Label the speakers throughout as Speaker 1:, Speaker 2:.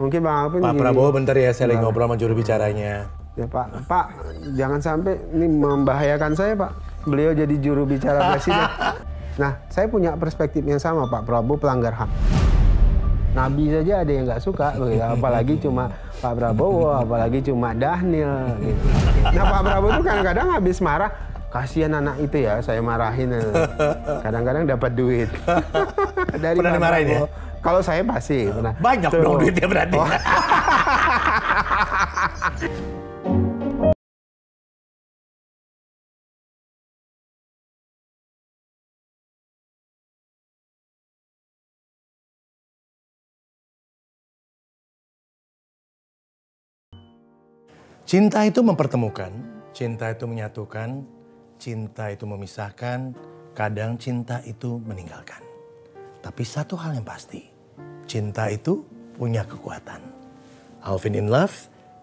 Speaker 1: Mungkin Bang Alvin Pak gini. Prabowo bentar ya, saya lagi nah.
Speaker 2: ngobrol sama juru bicaranya.
Speaker 1: Ya Pak, Pak jangan sampai ini membahayakan saya Pak. Beliau jadi juru bicara presiden. Nah, saya punya perspektif yang sama Pak Prabowo pelanggar HAM. Nabi saja ada yang nggak suka, begitu. apalagi cuma Pak Prabowo, apalagi cuma Dahnil. Gitu. Nah Pak Prabowo itu kadang-kadang habis marah, kasihan anak itu ya, saya marahin. Kadang-kadang dapat duit. Dari Pernah dimarahin ya? Kalau saya pasti. Nah, Banyak tuh. dong duitnya berarti.
Speaker 2: Oh. Cinta itu mempertemukan, cinta itu menyatukan, cinta itu memisahkan, kadang cinta itu meninggalkan. Tapi satu hal yang pasti, Cinta itu punya kekuatan. Alvin in Love,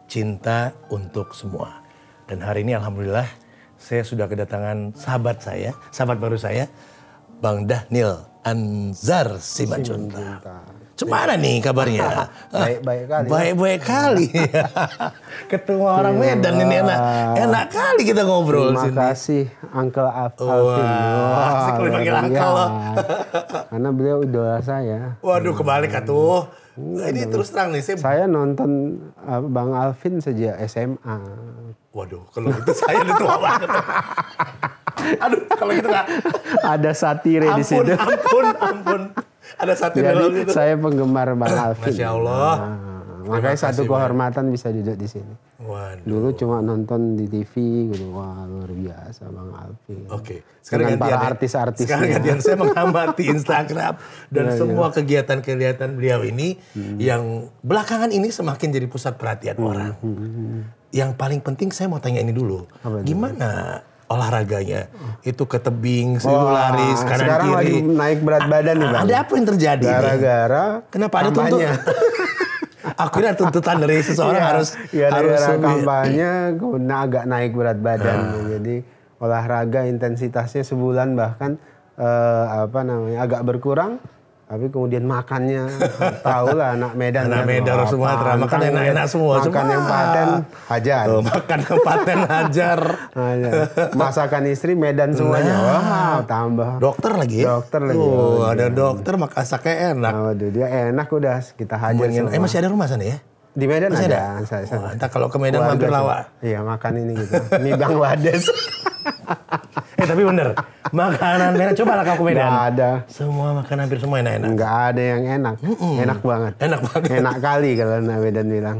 Speaker 2: cinta untuk semua. Dan hari ini alhamdulillah saya sudah kedatangan sahabat saya, sahabat baru saya, Bang Dahnil Anzar Simanjuntak. Cemana nih kabarnya?
Speaker 1: Baik-baik kali. Ya. Baik-baik
Speaker 2: kali. Ketemu orang iya. Medan ini enak. Enak kali kita ngobrol Terima sini. Terima kasih
Speaker 1: Uncle Alvin. Wah, asik panggil Uncle loh. Karena beliau idola saya.
Speaker 2: Waduh, kebalik atuh. Nah, ini terus terang nih,
Speaker 1: saya... saya nonton eh, Bang Alvin sejak SMA.
Speaker 2: Waduh, kalau itu saya udah tua banget.
Speaker 1: Aduh, kalau gitu nggak. Ada satire di sini. Ampun,
Speaker 2: ampun, ampun ada satu Jadi, dalam itu. Saya
Speaker 1: penggemar Bang Alvin. Masya Allah. Nah, makanya satu kehormatan man. bisa duduk di sini. Waduh. Dulu cuma nonton di TV
Speaker 2: gitu. Wah, luar biasa Bang Alvin. Oke. Okay. Sekarang Dengan gantian para ya. artis-artis. Sekarang gantian saya mengamati Instagram dan ya, semua kegiatan-kegiatan beliau ini hmm. yang belakangan ini semakin jadi pusat perhatian hmm. orang. Hmm. hmm. Yang paling penting saya mau tanya ini dulu. Apa Gimana olahraganya itu ke tebing, itu lari kanan sekarang kiri. Sekarang lagi naik berat badan nih bang. Ada apa yang terjadi? Gara-gara kenapa ada tuntutannya?
Speaker 1: Akhirnya tuntutan dari seseorang ya, harus ya, harus kampanye guna agak naik berat badan. Hmm. Jadi olahraga intensitasnya sebulan bahkan uh, apa namanya agak berkurang tapi kemudian makannya tahu lah anak Medan anak Medan oh, Sumatera makan yang enak, enak semua makan semua. yang paten hajar oh, makan yang paten hajar masakan istri Medan nah. semuanya nah, wow tambah dokter lagi dokter lagi oh, oh ada ya. dokter makasaknya enak Waduh, dia enak udah kita hajar semua. eh masih ada rumah
Speaker 2: sana ya di Medan masih ada, ada. Saya, saya. Oh, kalau ke Medan mampir lawa
Speaker 1: iya makan ini gitu ini bang wades
Speaker 2: tapi bener. Makanan Medan, coba lah kamu Gak ada. Semua makanan hampir semua enak-enak. Gak ada yang enak. Mm-mm. Enak banget. Enak banget. Enak kali kalau Nak Medan bilang.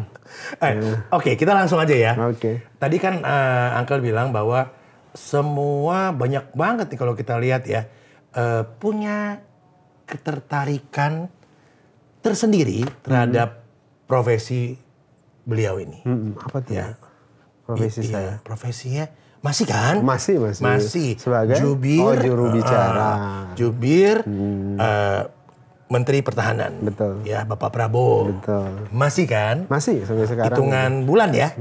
Speaker 2: Eh, ya. Oke, okay, kita langsung aja ya. Oke. Okay. Tadi kan uh, Uncle bilang bahwa semua banyak banget nih kalau kita lihat ya. Uh, punya ketertarikan tersendiri terhadap hmm profesi beliau ini. hmm Apa tuh? Ya. Profesi I- iya, saya. Iya, profesinya
Speaker 1: masih kan? Masih, masih. Masih. Sebagai oh, jubir, oh, juru bicara. Uh, eh,
Speaker 2: jubir hmm. uh, Menteri Pertahanan. Betul. Ya, Bapak Prabowo. Betul. Masih kan? Masih sampai sekarang. Hitungan bulan ya?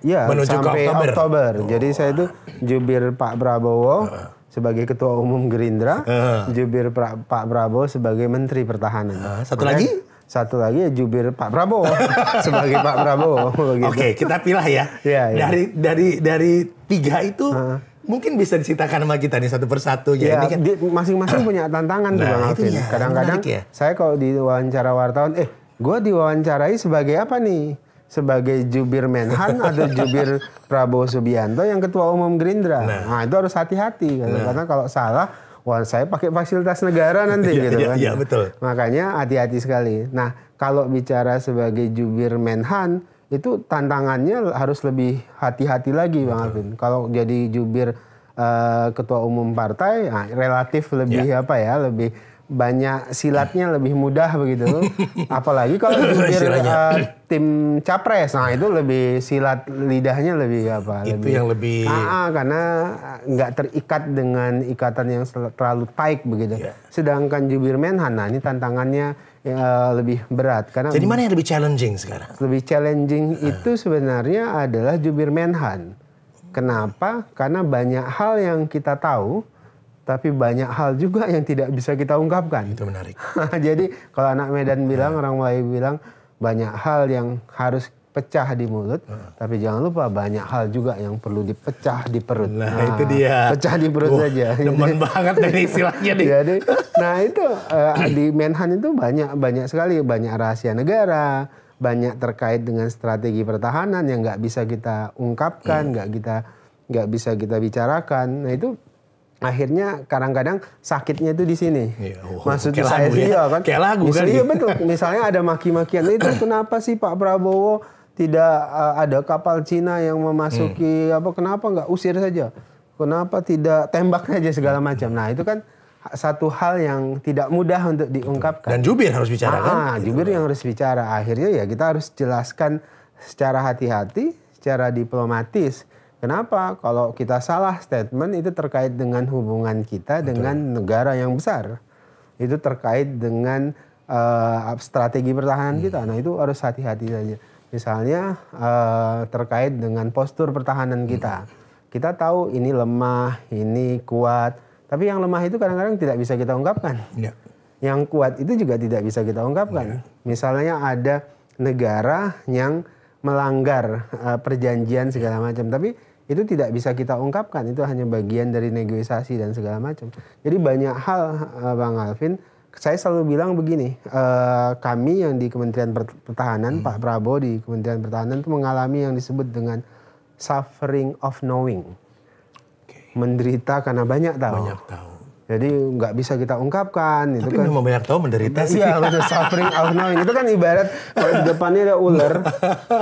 Speaker 2: Iya, menuju sampai ke Oktober. Oktober. Oh. Jadi
Speaker 1: saya itu jubir Pak Prabowo. Uh sebagai ketua umum Gerindra, uh. jubir pra, Pak Prabowo sebagai menteri pertahanan. Uh, satu Mereka, lagi? satu lagi ya jubir Pak Prabowo sebagai Pak Prabowo.
Speaker 2: Gitu. Oke, kita pilih ya. ya, ya. Dari dari dari tiga itu uh. mungkin bisa diceritakan sama kita nih satu persatu. Ya, ya kan masing-masing
Speaker 1: punya tantangan nah, tuh Bang Alvin. Ya, Kadang-kadang ya. saya kalau diwawancara wartawan, eh gue diwawancarai sebagai apa nih? sebagai jubir Menhan atau jubir Prabowo Subianto yang ketua umum Gerindra. Nah, nah itu harus hati-hati nah. karena kalau salah wah saya pakai fasilitas negara nanti iya, gitu iya, kan. Iya betul. Makanya hati-hati sekali. Nah kalau bicara sebagai jubir Menhan itu tantangannya harus lebih hati-hati lagi Bang Alvin. Kalau jadi jubir eh, ketua umum partai nah, relatif lebih iya. apa ya lebih banyak silatnya lebih mudah begitu. Apalagi kalau jubir uh, eh, tim capres, nah itu lebih silat lidahnya lebih apa? Itu lebih, yang lebih. Ah, ah, karena nggak terikat dengan ikatan yang terlalu tight begitu. Yeah. Sedangkan jubir menhan, nah ini tantangannya ya, lebih berat karena. Jadi mana
Speaker 2: yang lebih challenging sekarang?
Speaker 1: Lebih challenging uh. itu sebenarnya adalah jubir menhan. Kenapa? Karena banyak hal yang kita tahu tapi banyak hal juga yang tidak bisa kita ungkapkan. Itu menarik. Jadi kalau anak Medan bilang, orang Melayu bilang banyak hal yang harus pecah di mulut, ah. tapi jangan lupa banyak hal juga yang perlu dipecah
Speaker 2: di perut. Nah, nah itu dia. Pecah di perut Wah, saja. Demen banget dari istilahnya nih. Jadi,
Speaker 1: nah itu uh, di Menhan itu banyak banyak sekali banyak rahasia negara, banyak terkait dengan strategi pertahanan yang nggak bisa kita ungkapkan, hmm. nggak hmm. kita nggak bisa kita bicarakan. Nah itu akhirnya kadang-kadang sakitnya itu di sini.
Speaker 2: Ya, oh, Maksud saya sih ya. Iya kan? Kayak lagu Misalnya, kan? Iya
Speaker 1: betul. Misalnya ada maki-makian itu kenapa sih Pak Prabowo tidak eh, ada kapal Cina yang memasuki hmm. apa kenapa nggak usir saja? Kenapa tidak tembak saja segala hmm. macam? Nah, itu kan satu hal yang tidak mudah untuk diungkapkan.
Speaker 2: Dan jubir harus bicara ah, kan? Ah,
Speaker 1: gitu jubir kan. yang harus bicara. Akhirnya ya kita harus jelaskan secara hati-hati, secara diplomatis Kenapa? Kalau kita salah statement itu terkait dengan hubungan kita Betul. dengan negara yang besar. Itu terkait dengan uh, strategi pertahanan hmm. kita. Nah itu harus hati-hati saja. Misalnya uh, terkait dengan postur pertahanan hmm. kita. Hmm. Kita tahu ini lemah, ini kuat. Tapi yang lemah itu kadang-kadang tidak bisa kita ungkapkan. Ya. Yang kuat itu juga tidak bisa kita ungkapkan. Ya. Misalnya ada negara yang melanggar uh, perjanjian segala macam. Tapi itu tidak bisa kita ungkapkan itu hanya bagian dari negosiasi dan segala macam jadi banyak hal eh, bang Alvin saya selalu bilang begini eh, kami yang di Kementerian Pertahanan hmm. Pak Prabowo di Kementerian Pertahanan itu mengalami yang disebut dengan suffering of knowing okay. menderita karena banyak tahu banyak tahu jadi nggak bisa kita ungkapkan. itu kan. memang
Speaker 2: banyak tahu menderita sih. Iya, udah suffering of
Speaker 1: knowing. Itu kan ibarat kalau di depannya ada ular.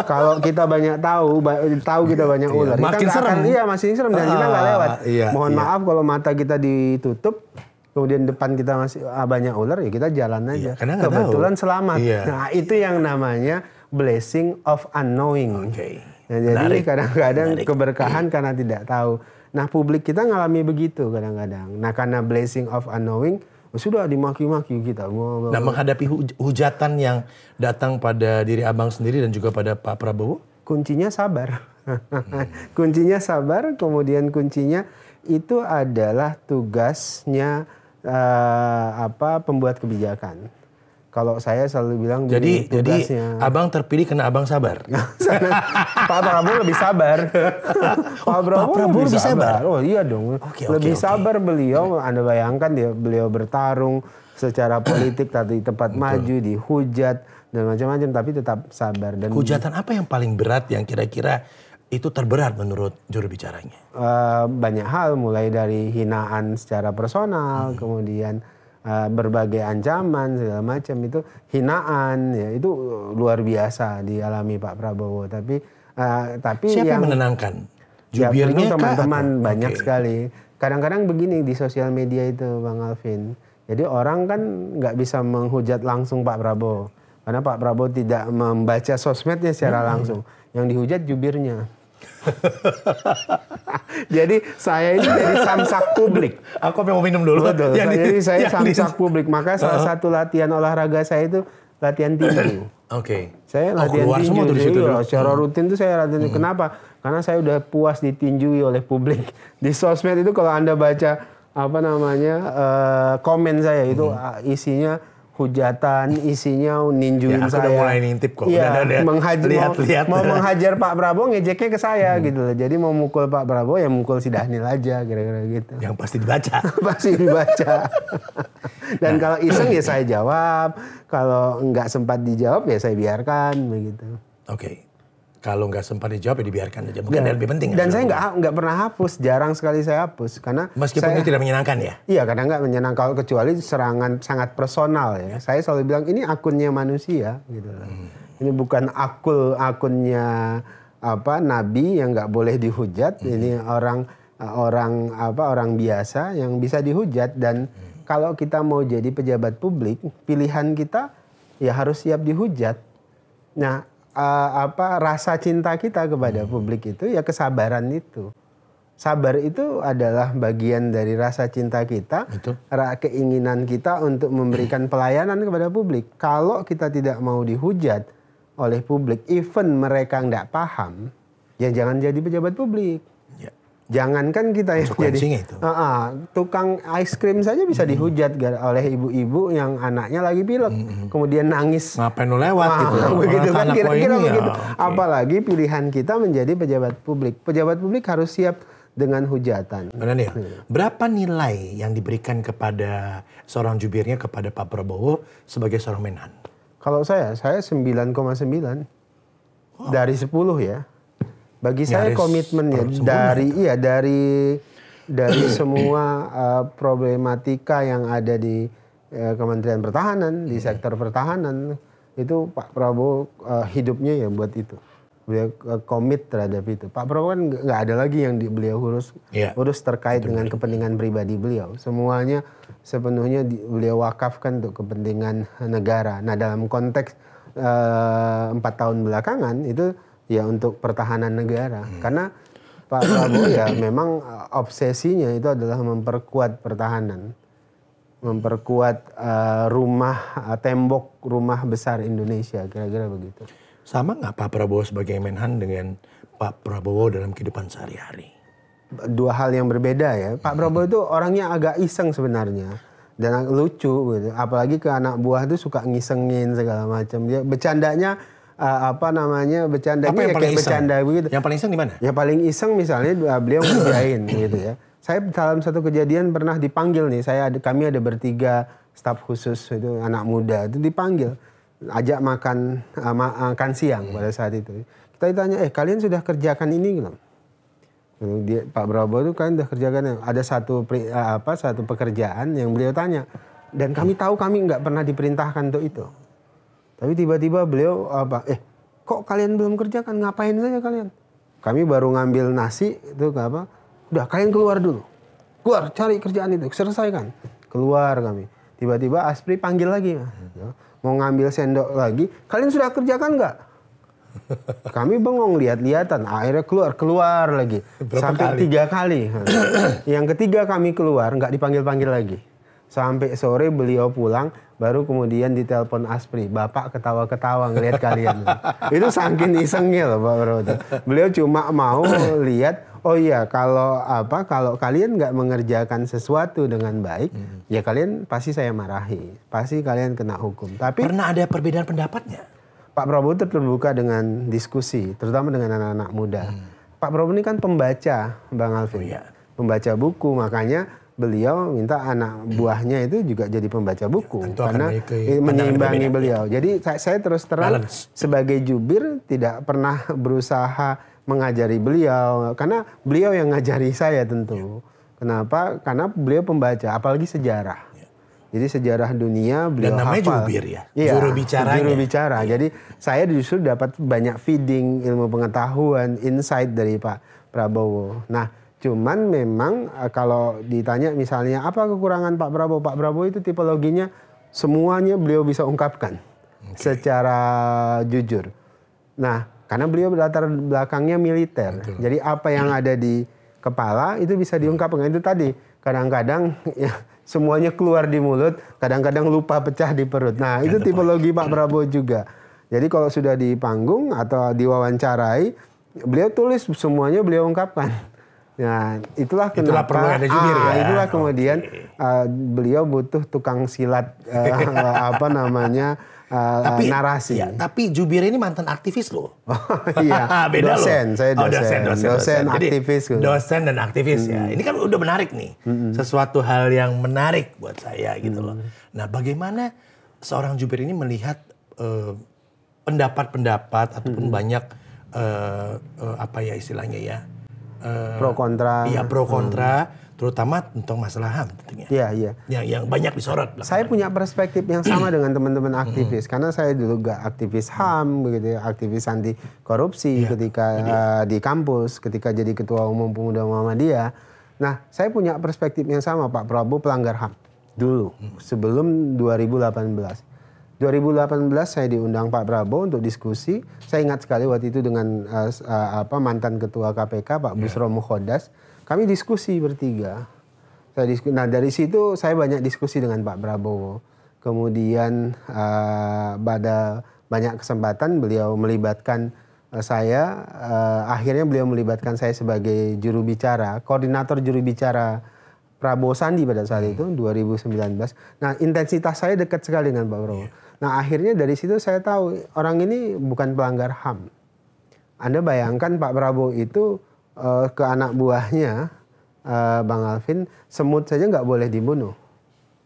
Speaker 1: kalau kita banyak tahu, tahu kita banyak iya, ular. makin kita serem. iya, masih serem dan uh, kita nggak ah, lewat. Iya, Mohon iya. maaf kalau mata kita ditutup, kemudian depan kita masih ah, banyak ular, ya kita jalan iya, aja. Iya, karena Kebetulan tahu. selamat. Iya. Nah, itu yang namanya blessing of unknowing. Okay. Nah, jadi kadang-kadang keberkahan karena tidak tahu. Nah publik kita ngalami begitu kadang-kadang. Nah karena blessing of unknowing sudah
Speaker 2: dimaki-maki kita. nah menghadapi hujatan yang datang pada diri abang sendiri dan juga pada Pak Prabowo? Kuncinya sabar.
Speaker 1: hmm. kuncinya sabar, kemudian kuncinya itu adalah tugasnya uh, apa pembuat kebijakan. Kalau saya selalu bilang jadi jadi
Speaker 2: abang terpilih karena abang sabar. Pak Prabowo lebih sabar. Oh, Pak Prabowo, lebih sabar.
Speaker 1: sabar. Oh iya dong. Okay, lebih okay, sabar beliau. Anda bayangkan dia beliau bertarung secara politik tadi tempat Betul. maju dihujat dan macam-macam tapi tetap sabar
Speaker 2: dan hujatan apa yang paling berat yang kira-kira itu terberat menurut juru bicaranya?
Speaker 1: Uh, banyak hal mulai dari hinaan secara personal hmm. kemudian Eh, berbagai ancaman segala macam itu hinaan ya itu eh, luar biasa dialami Pak Prabowo tapi uh, tapi siapa yang menenangkan
Speaker 2: ya, jubirnya ya, teman-teman
Speaker 1: banyak okay. sekali kadang-kadang begini di sosial media itu Bang Alvin jadi orang kan nggak bisa menghujat langsung Pak Prabowo karena Pak Prabowo tidak membaca sosmednya secara hmm. langsung yang dihujat jubirnya
Speaker 2: jadi saya ini jadi samsak publik. Aku mau minum dulu. Betul. Yang jadi di, saya samsak di...
Speaker 1: publik. Maka uh-huh. salah satu latihan olahraga saya itu latihan tinju.
Speaker 2: Oke. Okay. Saya oh, latihan oh, tinju. Semua tuh secara hmm. rutin
Speaker 1: tuh saya latihan. Hmm. Kenapa? Karena saya udah puas ditinjui oleh publik. Di sosmed itu kalau Anda baca apa namanya uh, komen saya itu hmm. isinya hujatan, isinya ninjuin ya, aku saya. Iya, udah mulai ngintip kok. Ya, udah, menghajar, lihat, mau, mau menghajar Pak Prabowo ngejeknya ke saya hmm. gitu loh. Jadi mau mukul Pak Prabowo ya mukul si Dhanil aja kira-kira gitu. Yang pasti dibaca. pasti dibaca. Dan nah. kalau iseng ya saya jawab, kalau enggak sempat dijawab ya saya biarkan begitu.
Speaker 2: Oke. Okay kalau nggak sempat dijawab ya dibiarkan aja. Mungkin ya. lebih penting. Dan saya
Speaker 1: nggak nggak pernah hapus, jarang sekali saya hapus karena meskipun saya, itu tidak menyenangkan ya. Iya, karena nggak menyenangkan kecuali serangan sangat personal ya. ya. Saya selalu bilang ini akunnya manusia
Speaker 2: gitu. Hmm.
Speaker 1: Ini bukan akul akunnya apa nabi yang nggak boleh dihujat. Hmm. Ini orang orang apa orang biasa yang bisa dihujat dan hmm. kalau kita mau jadi pejabat publik, pilihan kita ya harus siap dihujat. Nah, uh, apa rasa cinta kita kepada hmm. publik itu ya kesabaran itu. Sabar itu adalah bagian dari rasa cinta kita, Betul. keinginan kita untuk memberikan hmm. pelayanan kepada publik. Kalau kita tidak mau dihujat oleh publik, even mereka nggak paham, ya jangan jadi pejabat publik. Ya. Jangankan kita ya jadi itu. Uh, uh, tukang ice cream saja bisa hmm. dihujat oleh ibu-ibu yang anaknya lagi pilek, hmm. kemudian nangis. Ngapain lu lewat ah, gitu? Begitu kan kira-kira begitu. okay. Apalagi pilihan kita menjadi pejabat publik. Pejabat publik harus siap
Speaker 2: dengan hujatan. Benar ya. Berapa nilai yang diberikan kepada seorang jubirnya kepada Pak Prabowo sebagai seorang menhan?
Speaker 1: Kalau saya, saya 9,9 oh. dari 10 ya. Bagi saya komitmennya dari iya dari dari semua uh, problematika yang ada di uh, Kementerian Pertahanan di iya. sektor pertahanan itu Pak Prabowo uh, hidupnya ya buat itu beliau komit terhadap itu. Pak Prabowo kan nggak ada lagi yang di, beliau urus yeah. urus terkait Betul. dengan kepentingan pribadi beliau. Semuanya sepenuhnya di, beliau wakafkan untuk kepentingan negara. Nah dalam konteks empat uh, tahun belakangan itu ya untuk pertahanan negara hmm. karena Pak Prabowo ya memang uh, obsesinya itu adalah memperkuat pertahanan memperkuat
Speaker 2: uh, rumah uh, tembok rumah besar Indonesia kira-kira begitu sama nggak Pak Prabowo sebagai Menhan dengan Pak Prabowo dalam kehidupan sehari-hari
Speaker 1: dua hal yang berbeda ya Pak hmm. Prabowo itu orangnya agak iseng sebenarnya dan lucu gitu apalagi ke anak buah itu suka ngisengin segala macam dia bercandanya uh, apa namanya bercanda apa gitu yang ya paling kayak iseng? bercanda begitu. Yang paling iseng di mana? yang paling iseng misalnya eh, beliau ngerjain gitu ya. Saya dalam satu kejadian pernah dipanggil nih, saya ada, kami ada bertiga staf khusus itu anak muda itu dipanggil ajak makan uh, makan siang pada saat itu. Kita ditanya, "Eh, kalian sudah kerjakan ini belum?" Dia, Pak Prabowo itu kan sudah kerjakan ada satu apa satu pekerjaan yang beliau tanya dan kami tahu kami nggak pernah diperintahkan untuk itu tapi tiba-tiba beliau apa? Eh, kok kalian belum kerja kan? Ngapain saja kalian? Kami baru ngambil nasi itu apa? Udah kalian keluar dulu. Keluar cari kerjaan itu, selesaikan. Keluar kami. Tiba-tiba Aspri panggil lagi. Ya, mau ngambil sendok lagi. Kalian sudah kerjakan nggak? Kami bengong lihat-lihatan. Akhirnya keluar, keluar lagi. Berapa Sampai kali? tiga kali. Yang ketiga kami keluar, nggak dipanggil-panggil lagi. Sampai sore beliau pulang, baru kemudian ditelepon Aspri, bapak ketawa-ketawa ngelihat kalian. itu saking isengnya loh Pak Bro. Beliau cuma mau lihat, oh iya kalau apa kalau kalian nggak mengerjakan sesuatu dengan baik, hmm. ya kalian pasti saya marahi, pasti kalian kena hukum. Tapi pernah ada perbedaan pendapatnya? Pak Prabowo itu terbuka dengan diskusi, terutama dengan anak-anak muda. Hmm. Pak Prabowo ini kan pembaca, Bang Alvin. Oh, iya. Pembaca buku, makanya beliau minta anak buahnya itu juga jadi pembaca buku karena menimbangi beliau. Jadi saya, saya terus terang Balance. sebagai jubir tidak pernah berusaha mengajari beliau karena beliau yang ngajari saya tentu. Ya. Kenapa? Karena beliau pembaca, apalagi sejarah. Ya. Jadi sejarah dunia beliau Dan namanya hafal. jubir ya, iya, juru bicara. Juru bicara. Ya. Jadi saya justru dapat banyak feeding ilmu pengetahuan, insight dari Pak Prabowo. Nah, Cuman memang eh, kalau ditanya misalnya apa kekurangan Pak Prabowo, Pak Prabowo itu tipologinya semuanya beliau bisa ungkapkan okay. secara jujur. Nah, karena beliau latar belakangnya militer. Betul. Jadi apa yang ada di kepala itu bisa hmm. diungkapkan. Itu tadi kadang-kadang ya semuanya keluar di mulut, kadang-kadang lupa pecah di perut. Nah, itu tipologi Pak Prabowo juga. Jadi kalau sudah di panggung atau diwawancarai, beliau tulis semuanya beliau ungkapkan. Nah, itulah kenapa itulah perlu ada jubir, ah, ya. itulah kemudian uh, beliau butuh tukang silat uh, apa namanya uh, tapi, narasi. Ya,
Speaker 2: tapi jubir ini mantan aktivis loh. Oh, iya. Ah, beda dosen, loh. saya dosen. Oh, dosen, dosen, dosen, dosen. aktivis. Jadi, gitu. dosen dan aktivis hmm. ya. Ini kan udah menarik nih. Hmm. Sesuatu hal yang menarik buat saya gitu loh. Nah, bagaimana seorang jubir ini melihat pendapat pendapat-pendapat ataupun hmm. banyak uh, uh, apa ya istilahnya ya? Eh, pro kontra. Iya pro hmm. kontra, hmm. terutama tentang masalah HAM tentunya. Iya iya. Yang yang banyak disorot. Saya
Speaker 1: punya perspektif yang sama hmm. dengan teman-teman hmm. aktivis hmm. karena saya dulu gak aktivis HAM begitu, ya, aktivis anti korupsi ya. ketika uh, di kampus, ketika jadi ketua umum pemuda Muhammadiyah. Nah, saya punya perspektif yang sama Pak Prabowo pelanggar HAM dulu hmm. sebelum 2018. 2018 saya diundang Pak Prabowo untuk diskusi. Saya ingat sekali waktu itu dengan uh, uh, apa mantan ketua KPK Pak yeah. Busro Mukhodas. Kami diskusi bertiga. Saya diskusi. Nah dari situ saya banyak diskusi dengan Pak Prabowo. Kemudian uh, pada banyak kesempatan beliau melibatkan uh, saya. Uh, akhirnya beliau melibatkan saya sebagai juru bicara, koordinator juru bicara Prabowo Sandi pada saat hmm. itu 2019. Nah intensitas saya dekat sekali dengan Pak Prabowo. Yeah. Nah akhirnya dari situ saya tahu orang ini bukan pelanggar HAM. Anda bayangkan Pak Prabowo itu uh, ke anak buahnya uh, Bang Alvin semut saja nggak boleh dibunuh.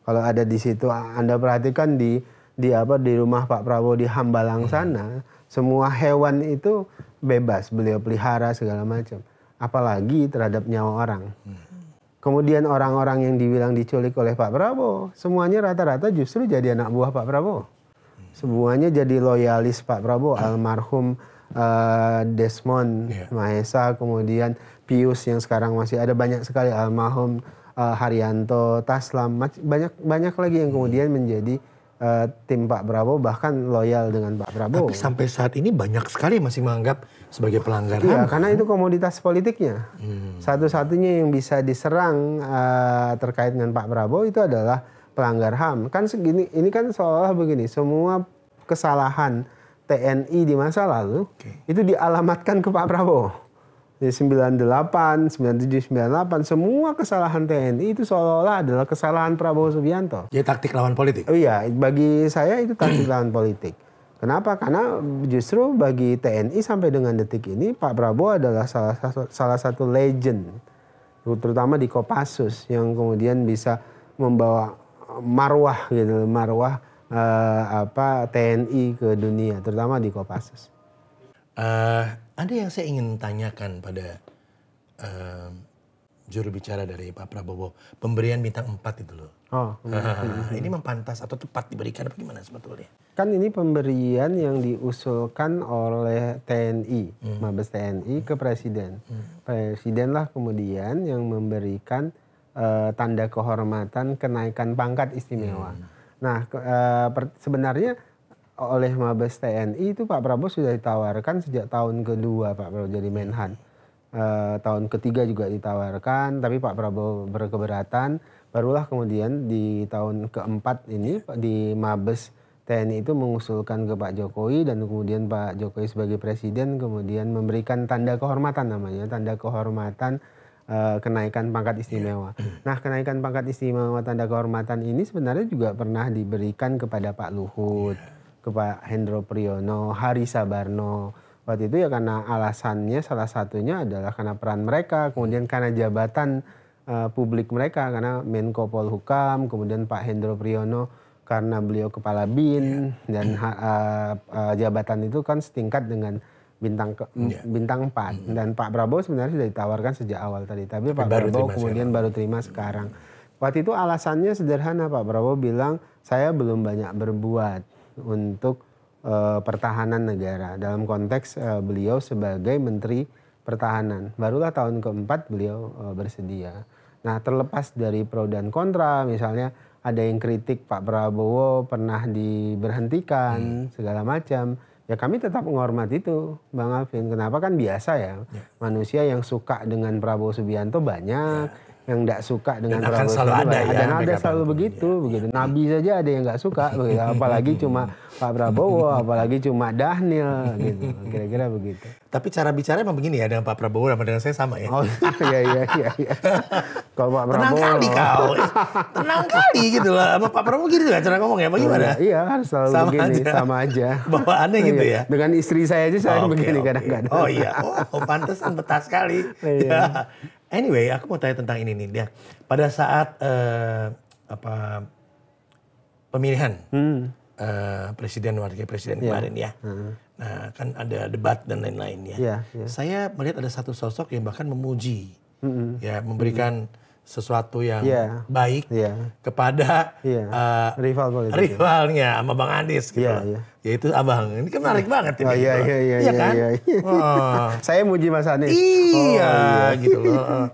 Speaker 1: Kalau ada di situ Anda perhatikan di di apa di rumah Pak Prabowo di Hambalang sana semua hewan itu bebas beliau pelihara segala macam. Apalagi terhadap nyawa orang. Kemudian orang-orang yang dibilang diculik oleh Pak Prabowo, semuanya rata-rata justru jadi anak buah Pak Prabowo semuanya jadi loyalis Pak Prabowo hmm. almarhum uh, Desmond yeah. Mahesa kemudian Pius yang sekarang masih ada banyak sekali almarhum uh, Haryanto Taslam banyak banyak lagi yang hmm. kemudian hmm. menjadi uh, tim Pak Prabowo bahkan loyal dengan Pak Prabowo. Tapi sampai saat ini banyak
Speaker 2: sekali masih menganggap sebagai pelanggaran. Iya,
Speaker 1: karena itu komoditas politiknya. Hmm. Satu-satunya yang bisa diserang uh, terkait dengan Pak Prabowo itu adalah pelanggar HAM. Kan segini ini kan seolah begini, semua kesalahan TNI di masa lalu okay. itu dialamatkan ke Pak Prabowo. Di 98, 97, 98 semua kesalahan TNI itu seolah-olah adalah kesalahan Prabowo Subianto.
Speaker 2: Jadi taktik lawan
Speaker 1: politik. Oh iya, bagi saya itu taktik lawan politik. Kenapa? Karena justru bagi TNI sampai dengan detik ini Pak Prabowo adalah salah salah satu legend terutama di Kopassus yang kemudian bisa membawa marwah gitu, marwah eh, apa TNI ke dunia, terutama di Kopassus.
Speaker 2: Uh, ada yang saya ingin tanyakan pada uh, juru bicara dari Pak Prabowo, pemberian bintang 4 itu loh. Oh, uh, ini mempantas atau tepat diberikan bagaimana sebetulnya?
Speaker 1: Kan ini pemberian yang diusulkan oleh TNI, hmm. Mabes TNI ke Presiden. Hmm. Presidenlah kemudian yang memberikan e, tanda kehormatan kenaikan pangkat istimewa. Hmm. Nah, eh, per, sebenarnya oleh Mabes TNI itu Pak Prabowo sudah ditawarkan sejak tahun kedua Pak Prabowo jadi Menhan. E, tahun ketiga juga ditawarkan, tapi Pak Prabowo berkeberatan. Barulah kemudian di tahun keempat ini di Mabes TNI itu mengusulkan ke Pak Jokowi dan kemudian Pak Jokowi sebagai presiden kemudian memberikan tanda kehormatan namanya, tanda kehormatan Eh, kenaikan pangkat iya. istimewa. Hmm. Nah, kenaikan pangkat istimewa tanda kehormatan ini sebenarnya juga pernah diberikan kepada Pak Luhut, iya. ke Pak Hendro Priyono, Hari Sabarno. Waktu itu ya karena alasannya salah satunya adalah karena peran mereka, kemudian karena jabatan uh, publik mereka karena Menko Polhukam, kemudian Pak Hendro Priyono karena beliau kepala BIN iya. dan uh, uh, jabatan itu kan setingkat dengan bintang ke, hmm, yeah. bintang 4 mm. dan Pak Prabowo sebenarnya sudah ditawarkan sejak awal tadi tapi Pak baru Prabowo kemudian sekarang. baru terima sekarang. Waktu itu alasannya sederhana Pak Prabowo bilang saya belum banyak berbuat untuk uh, pertahanan negara dalam konteks uh, beliau sebagai menteri pertahanan. Barulah tahun keempat beliau uh, bersedia. Nah, terlepas dari pro dan kontra misalnya ada yang kritik Pak Prabowo pernah diberhentikan hmm. segala macam Ya kami tetap menghormati itu Bang Alvin. Kenapa kan biasa ya. ya. Manusia yang suka dengan Prabowo Subianto banyak. Ya yang nggak suka dengan dan akan selalu ada ya, dan ada selalu begitu ya. begitu Nabi saja ada yang nggak suka begitu apalagi cuma Pak Prabowo apalagi cuma Dahnil gitu
Speaker 2: kira-kira begitu tapi cara bicara emang begini ya dengan Pak Prabowo sama dengan saya sama ya oh iya iya iya, iya. kalau Pak Prabowo tenang kali kau tenang kali gitu lah sama Pak Prabowo gitu lah cara ngomongnya ya bagaimana oh, iya, iya harus selalu sama begini aja. sama aja bawaannya gitu iya, ya dengan istri saya aja saya okay, begini kadang-kadang okay. oh iya oh, oh pantesan betah sekali iya. Ya. Anyway, aku mau tanya tentang ini nih dia. Pada saat uh, apa pemilihan hmm. uh, presiden wakil presiden yeah. kemarin ya. Hmm. Nah, kan ada debat dan lain-lain ya. Yeah, yeah. Saya melihat ada satu sosok yang bahkan memuji hmm ya, memberikan hmm sesuatu yang yeah. baik yeah. kepada yeah. Iya. Uh, rival ya. rivalnya sama Bang Andis gitu. Yeah, yeah. Ya itu abang ini kan menarik banget ini. Oh, iya, iya, iya, iya, kan? Iya, iya. Oh.
Speaker 1: Saya muji Mas Anies. Iya, oh, iya. gitu loh.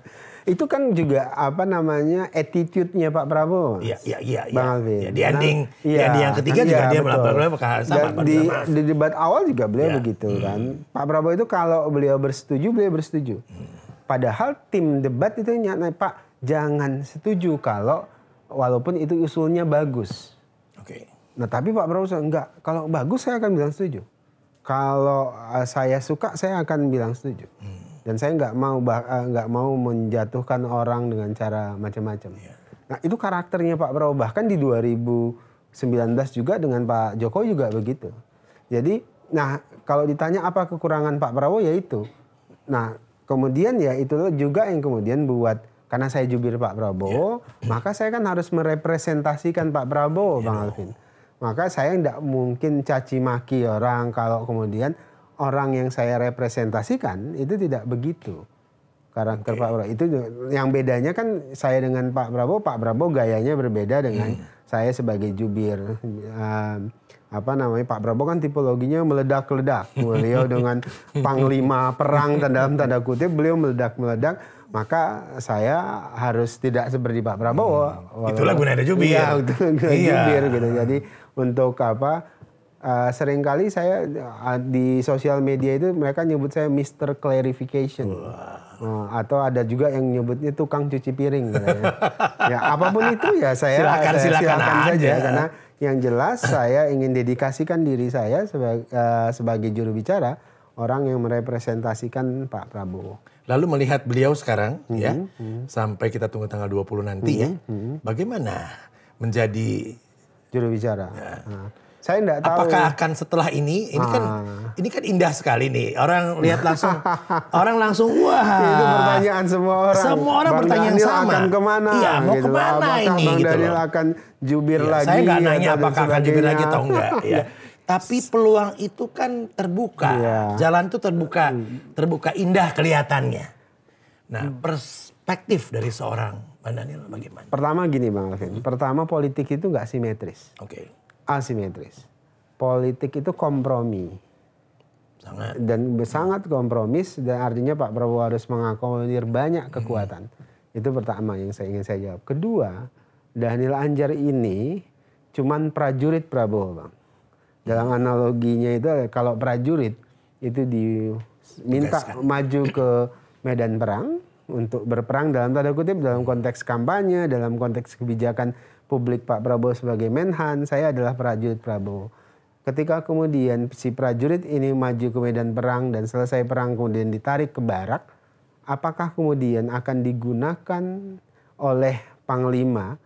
Speaker 1: Itu kan juga apa namanya attitude-nya Pak Prabowo. Iya, iya, iya. Bang Alvin. Ya, di ending, nah, di yang ketiga iya, juga dia melakukan sama. Di, di debat awal juga beliau ya. begitu hmm. kan. Pak Prabowo itu kalau beliau bersetuju, beliau bersetuju. Hmm. Padahal tim debat itu nyata Pak jangan setuju kalau walaupun itu usulnya bagus. Oke. Nah tapi Pak Prabowo enggak. Kalau bagus saya akan bilang setuju. Kalau eh, saya suka saya akan bilang setuju. Hmm. Dan saya enggak mau eh, nggak mau menjatuhkan orang dengan cara macam-macam. Yeah. Nah itu karakternya Pak Prabowo. Bahkan di 2019 juga dengan Pak Jokowi juga begitu. Jadi nah kalau ditanya apa kekurangan Pak Prabowo ya itu. Nah kemudian ya itu juga yang kemudian buat karena saya jubir Pak Prabowo, yeah. maka saya kan harus merepresentasikan Pak Prabowo, iya Bang Alvin. Maka saya tidak mungkin caci maki orang kalau kemudian orang yang saya representasikan itu tidak begitu karakter okay. Pak Prabowo. Itu yang bedanya kan saya dengan Pak Prabowo, Pak Prabowo gayanya berbeda dengan hmm. saya sebagai jubir. Uh, apa namanya Pak Prabowo kan tipologinya meledak-ledak. Beliau dengan panglima perang dalam tanda kutip beliau meledak-meledak maka saya harus tidak seperti Pak Prabowo. Hmm. Itulah gunanya jubir. Iya, untuk gunanya iya. jubir gitu. Jadi untuk apa uh, seringkali saya uh, di sosial media itu mereka nyebut saya Mr. Clarification. Uh, atau ada juga yang nyebutnya tukang cuci piring. Gitu ya. ya apapun itu ya saya silakan, saya, silakan, silakan saja karena yang jelas saya ingin dedikasikan diri saya sebagai, uh, eh, sebagai juru bicara orang yang merepresentasikan Pak Prabowo
Speaker 2: lalu melihat beliau sekarang mm -hmm. ya mm. -hmm. sampai kita tunggu tanggal 20 nanti mm -hmm. ya mm. bagaimana menjadi juru bicara ya. nah. saya enggak tahu apakah akan setelah ini ini kan ah. kan ini kan indah sekali nih orang lihat langsung orang langsung wah itu pertanyaan semua orang semua orang Bang bertanya Daniel sama akan kemana iya mau gitu. kemana apakah ini Bang gitu Daniel loh. akan jubir ya, lagi saya nggak nanya apakah akan jubir lagi atau enggak ya, ya. Tapi peluang itu kan terbuka, iya. jalan itu terbuka, mm. terbuka indah kelihatannya. Nah, perspektif dari seorang Bang Daniel bagaimana?
Speaker 1: Pertama gini Bang Alvin, mm-hmm. pertama politik itu gak simetris. Oke. Okay. Asimetris. Politik itu kompromi. Sangat. Dan sangat kompromis dan artinya Pak Prabowo harus mengakomodir banyak mm-hmm. kekuatan. Hmm. Itu pertama yang saya ingin saya jawab. Kedua, Daniel Anjar ini cuman prajurit Prabowo, Bang. Dalam analoginya itu eh, kalau prajurit itu diminta Tugaskan. maju ke medan perang untuk berperang dalam tanda kutip dalam konteks kampanye, dalam konteks kebijakan publik Pak Prabowo sebagai Menhan, saya adalah prajurit Prabowo. Ketika kemudian si prajurit ini maju ke medan perang dan selesai perang kemudian ditarik ke barak, apakah kemudian akan digunakan oleh panglima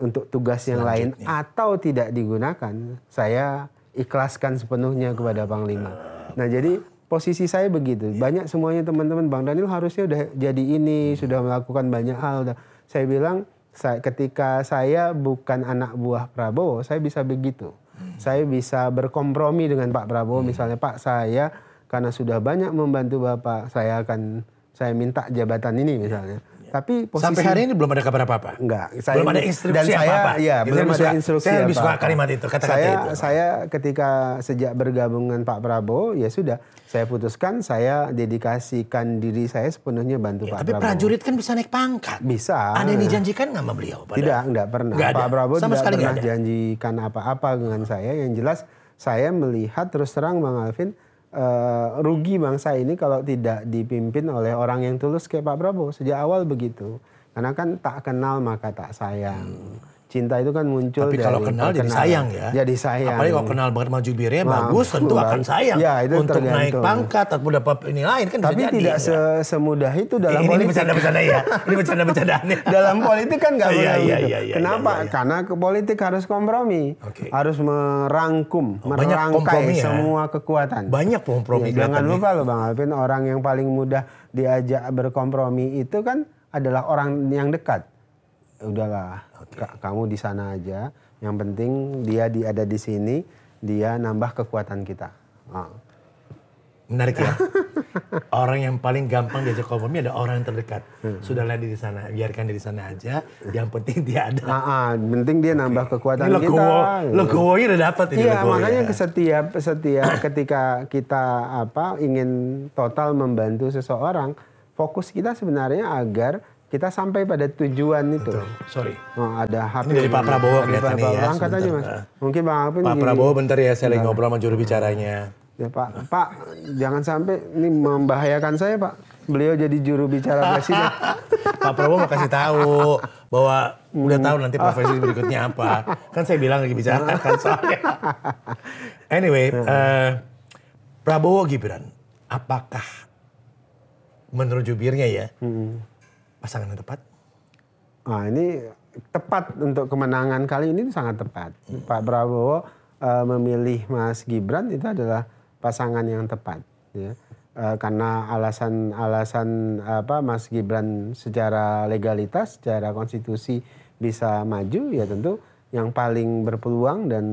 Speaker 1: untuk tugas yang lain atau tidak digunakan? Saya ikhlaskan sepenuhnya kepada Panglima. Nah jadi posisi saya begitu. Banyak semuanya teman-teman Bang Daniel harusnya udah jadi ini, hmm. sudah melakukan banyak hal. Saya bilang saya, ketika saya bukan anak buah Prabowo, saya bisa begitu. Hmm. Saya bisa berkompromi dengan Pak Prabowo hmm. misalnya Pak saya karena sudah banyak membantu Bapak, saya akan saya minta jabatan ini misalnya.
Speaker 2: Tapi posisi, sampai hari ini belum ada kabar apa-apa. Enggak, saya iya, gitu, belum ada instruksi saya, apa-apa. Iya, belum ada instruksi. Saya lebih suka apa-apa. kalimat itu, kata-kata saya, itu.
Speaker 1: Saya ketika sejak bergabung dengan Pak Prabowo, ya sudah, saya putuskan saya dedikasikan diri saya sepenuhnya bantu ya, Pak tapi Prabowo. Tapi prajurit kan bisa naik pangkat. Bisa. Ada yang
Speaker 2: dijanjikan nggak sama beliau? Pada? Tidak,
Speaker 1: enggak pernah. Enggak Pak Prabowo sama tidak pernah janjikan apa-apa dengan saya. Yang jelas saya melihat terus terang Bang Alvin, uh, rugi bangsa ini kalau tidak dipimpin oleh orang yang tulus kayak Pak Prabowo sejak awal begitu. Karena kan tak kenal maka tak sayang. Hmm. Cinta itu kan muncul Tapi dari kalau kenal jadi sayang ya. Jadi sayang. Apalagi kalau kenal
Speaker 2: banget maju birnya nah, bagus tentu akan sayang. Ya, itu Untuk tergantung. naik pangkat atau dapat ini lain kan Tapi tidak ya. semudah itu dalam ini, politik. Ini bercanda-bercanda ya. Ini bercanda bercanda dalam politik
Speaker 1: kan nggak iya, boleh iya, gitu. Iya, Kenapa? Karena ke politik harus kompromi. Okay. Harus merangkum, oh, merangkai ya. semua kekuatan. Banyak kompromi. Ya, jangan lupa loh Bang Alvin, orang yang paling mudah diajak berkompromi itu kan adalah orang yang dekat udahlah okay. kamu di sana aja. Yang penting dia di ada di sini, dia nambah kekuatan kita. Oh. Menarik
Speaker 2: ya. orang yang paling gampang diajak kompromi ada orang yang terdekat. Hmm. Sudahlah di sana, biarkan di sana aja. Yang penting dia ada. Ah, ah
Speaker 1: penting dia
Speaker 2: nambah okay. kekuatan ini logo, kita. Logo ini udah dapat ini. Iya, makanya
Speaker 1: ya. setiap setiap ketika kita apa ingin total membantu seseorang, fokus kita sebenarnya agar kita sampai pada tujuan itu. Betul. Sorry. Oh, ada HP. Ini dari Pak Prabowo kelihatannya ya. Angkat aja mas. Mungkin Bang Alvin. Pak gini. Prabowo bentar ya, saya lagi nah.
Speaker 2: ngobrol sama juru bicaranya.
Speaker 1: Ya Pak, Pak jangan sampai ini membahayakan saya Pak. Beliau jadi juru bicara presiden.
Speaker 2: Pak Prabowo mau kasih tahu bahwa hmm. udah tahu nanti hmm. profesi berikutnya apa. Kan saya bilang lagi bicara nah. kan soalnya. Anyway, uh, Prabowo Gibran, apakah menurut jubirnya ya? Hmm pasangan
Speaker 1: yang tepat? Nah, ini tepat untuk kemenangan kali ini sangat tepat. Hmm. Pak Prabowo e, memilih Mas Gibran itu adalah pasangan yang tepat, ya. E, karena alasan-alasan apa Mas Gibran secara legalitas, secara konstitusi bisa maju, ya tentu yang paling berpeluang dan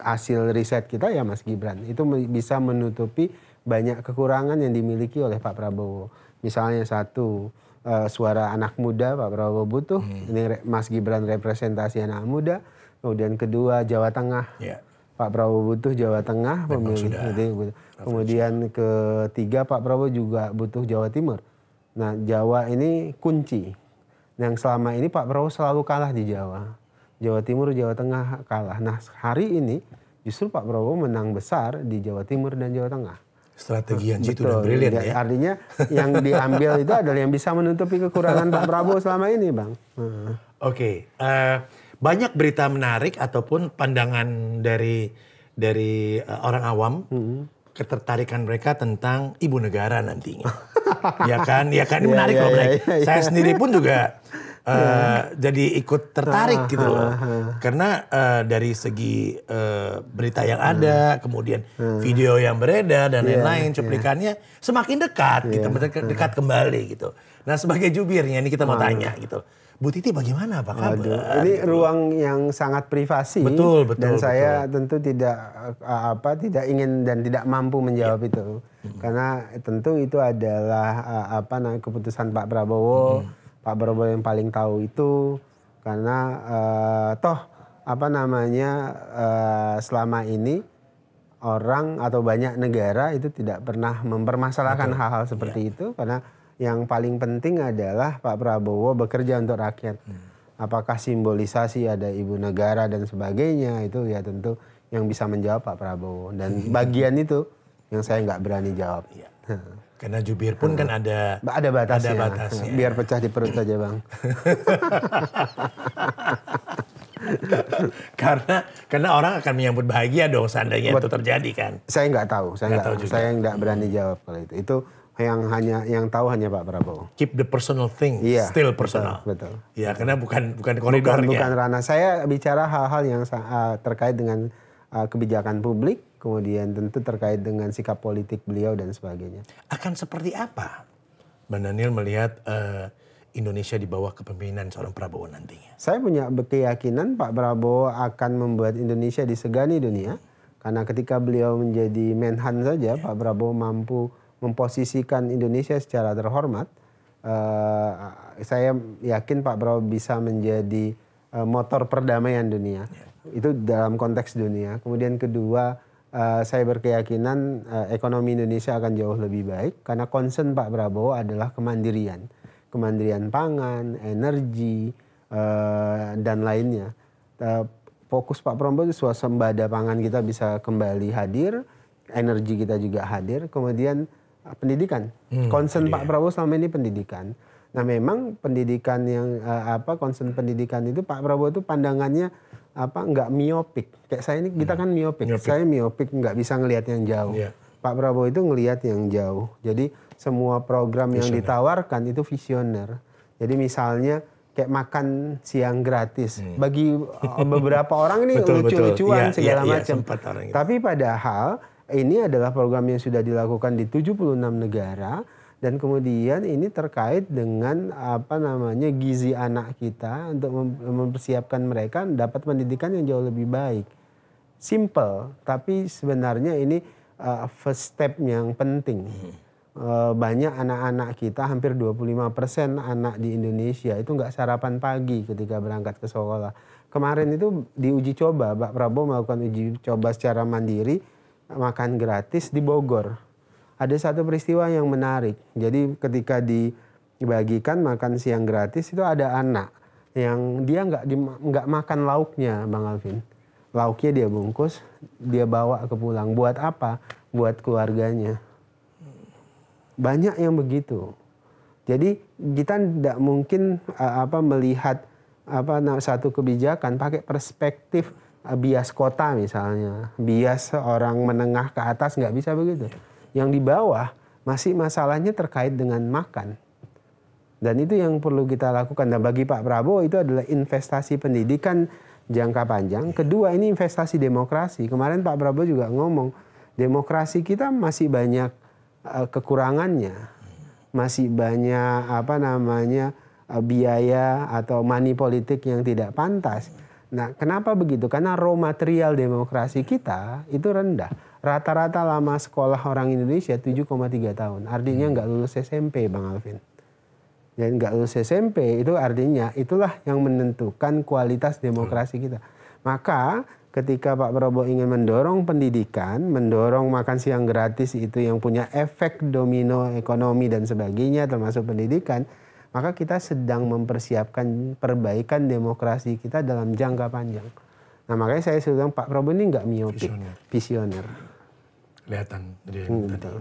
Speaker 1: hasil riset kita ya Mas Gibran itu bisa menutupi banyak kekurangan yang dimiliki oleh Pak Prabowo. Misalnya satu uh, suara anak muda Pak Prabowo butuh. Hmm. Ini Mas Gibran representasi anak muda. Kemudian kedua Jawa Tengah. Yeah. Pak Prabowo butuh Jawa Tengah pemilih. kemudian ketiga Pak Prabowo juga butuh Jawa Timur. Nah Jawa ini kunci. Yang selama ini Pak Prabowo selalu kalah di Jawa. Jawa Timur, Jawa Tengah kalah. Nah hari ini justru Pak Prabowo menang besar di Jawa Timur dan Jawa Tengah strategi yang jitu itu brilian ya. Artinya yang diambil itu adalah yang bisa menutupi kekurangan Pak Prabowo selama ini, Bang. Hmm.
Speaker 2: Oke, okay. uh, eh, banyak berita menarik ataupun pandangan dari dari uh, orang awam. Hmm ketertarikan mereka tentang ibu negara nantinya. ya kan? Ya kan? Ini ya, menarik yeah, loh, ya, ya, Saya sendiri pun juga uh, jadi ikut tertarik gitu loh. Karena uh, dari segi uh, berita yang hmm. ada, kemudian hmm. video yang beredar dan iya, lain-lain, iya. cuplikannya semakin dekat gitu, dekat kembali gitu. Nah sebagai jubirnya ini kita mau tanya gitu. Bu Titi bagaimana apa kabar?
Speaker 1: ini gitu. ruang yang sangat privasi. Betul, betul. Dan betul. saya tentu tidak apa tidak ingin dan tidak mampu menjawab ya. itu. Hmm. Karena tentu itu adalah apa keputusan Pak Prabowo. Hmm Pak Prabowo yang paling tahu itu karena uh, toh apa namanya uh, selama ini orang atau banyak negara itu tidak pernah mempermasalahkan hal-hal seperti ya. itu karena yang paling penting adalah Pak Prabowo bekerja untuk rakyat. Hmm. Apakah simbolisasi ada ibu negara dan sebagainya itu ya tentu yang bisa menjawab Pak Prabowo dan hmm. bagian itu yang saya nggak berani jawab.
Speaker 2: Ya. Karena jubir pun kan hmm. kan ada ada batasnya. Ada batasnya. Biar
Speaker 1: pecah di perut saja bang.
Speaker 2: karena karena orang akan menyambut bahagia dong seandainya Buat, itu terjadi kan. Saya nggak tahu, saya nggak tahu juga. saya
Speaker 1: nggak berani jawab kalau itu. Itu yang hanya yang tahu hanya Pak Prabowo. Keep the personal thing iya, still personal.
Speaker 2: Betul. betul. Ya karena bukan bukan koridornya. Bukan, bukan
Speaker 1: ranah. Saya bicara hal-hal yang uh, terkait dengan uh, kebijakan publik kemudian tentu terkait dengan sikap politik beliau dan
Speaker 2: sebagainya. Akan seperti apa Bang Daniel melihat uh, Indonesia di bawah kepemimpinan seorang Prabowo nantinya?
Speaker 1: Saya punya keyakinan Pak Prabowo akan membuat Indonesia disegani dunia. Karena ketika beliau menjadi menhan saja, ya. Pak Prabowo mampu memposisikan Indonesia secara terhormat. Uh, saya yakin Pak Prabowo bisa menjadi uh, motor perdamaian dunia. Ya. Itu dalam konteks dunia. Kemudian kedua, uh, saya berkeyakinan uh, ekonomi Indonesia akan jauh lebih baik karena concern Pak Prabowo adalah kemandirian, kemandirian pangan, energi uh, dan lainnya. Uh, fokus Pak Prabowo itu suasembada pangan kita bisa kembali hadir, energi kita juga hadir, kemudian uh, pendidikan. Hmm, concern Pak iya. Prabowo selama ini pendidikan. Nah memang pendidikan yang uh, apa concern pendidikan itu Pak Prabowo itu pandangannya apa nggak miopik. Kayak saya ini kita hmm. kan miopik. miopik. Saya miopik nggak bisa ngelihat yang jauh. Yeah. Pak Prabowo itu ngelihat yang jauh. Jadi semua program visioner. yang ditawarkan itu visioner. Jadi misalnya kayak makan siang gratis. Hmm. Bagi eh, beberapa orang ini lucu-lucuan ya, segala ya, macam. Ya, Tapi padahal ini adalah program yang sudah dilakukan di 76 negara dan kemudian ini terkait dengan apa namanya gizi anak kita untuk mempersiapkan mereka dapat pendidikan yang jauh lebih baik. Simple, tapi sebenarnya ini uh, first step yang penting. Uh, banyak anak-anak kita, hampir 25% anak di Indonesia itu nggak sarapan pagi ketika berangkat ke sekolah. Kemarin itu diuji coba, Pak Prabowo melakukan uji coba secara mandiri, makan gratis di Bogor ada satu peristiwa yang menarik. Jadi ketika dibagikan makan siang gratis itu ada anak yang dia nggak nggak makan lauknya, Bang Alvin. Lauknya dia bungkus, dia bawa ke pulang. Buat apa? Buat keluarganya. Banyak yang begitu. Jadi kita tidak mungkin uh, apa melihat apa satu kebijakan pakai perspektif bias kota misalnya, bias orang menengah ke atas nggak bisa begitu yang di bawah masih masalahnya terkait dengan makan. Dan itu yang perlu kita lakukan. dan bagi Pak Prabowo itu adalah investasi pendidikan jangka panjang. Kedua ini investasi demokrasi. Kemarin Pak Prabowo juga ngomong demokrasi kita masih banyak uh, kekurangannya, masih banyak apa namanya uh, biaya atau money politik yang tidak pantas. Nah, kenapa begitu? Karena raw material demokrasi kita itu rendah rata-rata lama sekolah orang Indonesia 7,3 tahun. Artinya hmm. nggak hmm. lulus SMP, Bang Alvin. Jadi nggak lulus SMP itu artinya itulah yang menentukan kualitas demokrasi hmm. kita. Maka ketika Pak Prabowo ingin mendorong pendidikan, mendorong makan siang gratis itu yang punya efek domino ekonomi dan sebagainya termasuk pendidikan, maka kita sedang mempersiapkan perbaikan demokrasi kita dalam jangka panjang. Nah makanya saya bilang Pak Prabowo ini nggak miopik, visioner. visioner
Speaker 2: kelihatan dari hmm, tadi.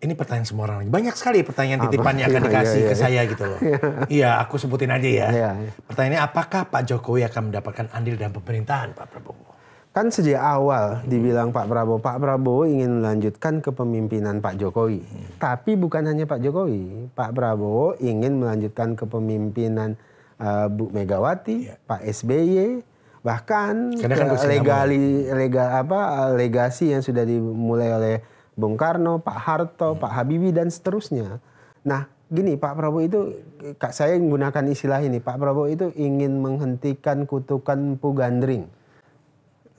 Speaker 2: Ini pertanyaan semua orang. Banyak sekali pertanyaan titipan yang akan iya, dikasih iya, iya, ke iya. saya gitu loh. Iya. iya, aku sebutin aja ya. Iya, iya. Pertanyaannya apakah Pak Jokowi akan mendapatkan andil dalam pemerintahan Pak Prabowo?
Speaker 1: Kan sejak awal hmm. dibilang Pak Prabowo, Pak Prabowo ingin melanjutkan kepemimpinan Pak Jokowi. Hmm. Tapi bukan hanya Pak Jokowi, Pak Prabowo ingin melanjutkan kepemimpinan uh, Bu Megawati, yeah. Pak SBY, bahkan kan eh, legali lega apa eh, legasi yang sudah dimulai oleh Bung Karno, Pak Harto, hmm. Pak Habibie dan seterusnya. Nah, gini Pak Prabowo itu kak saya menggunakan istilah ini, Pak Prabowo itu ingin menghentikan kutukan pugandring.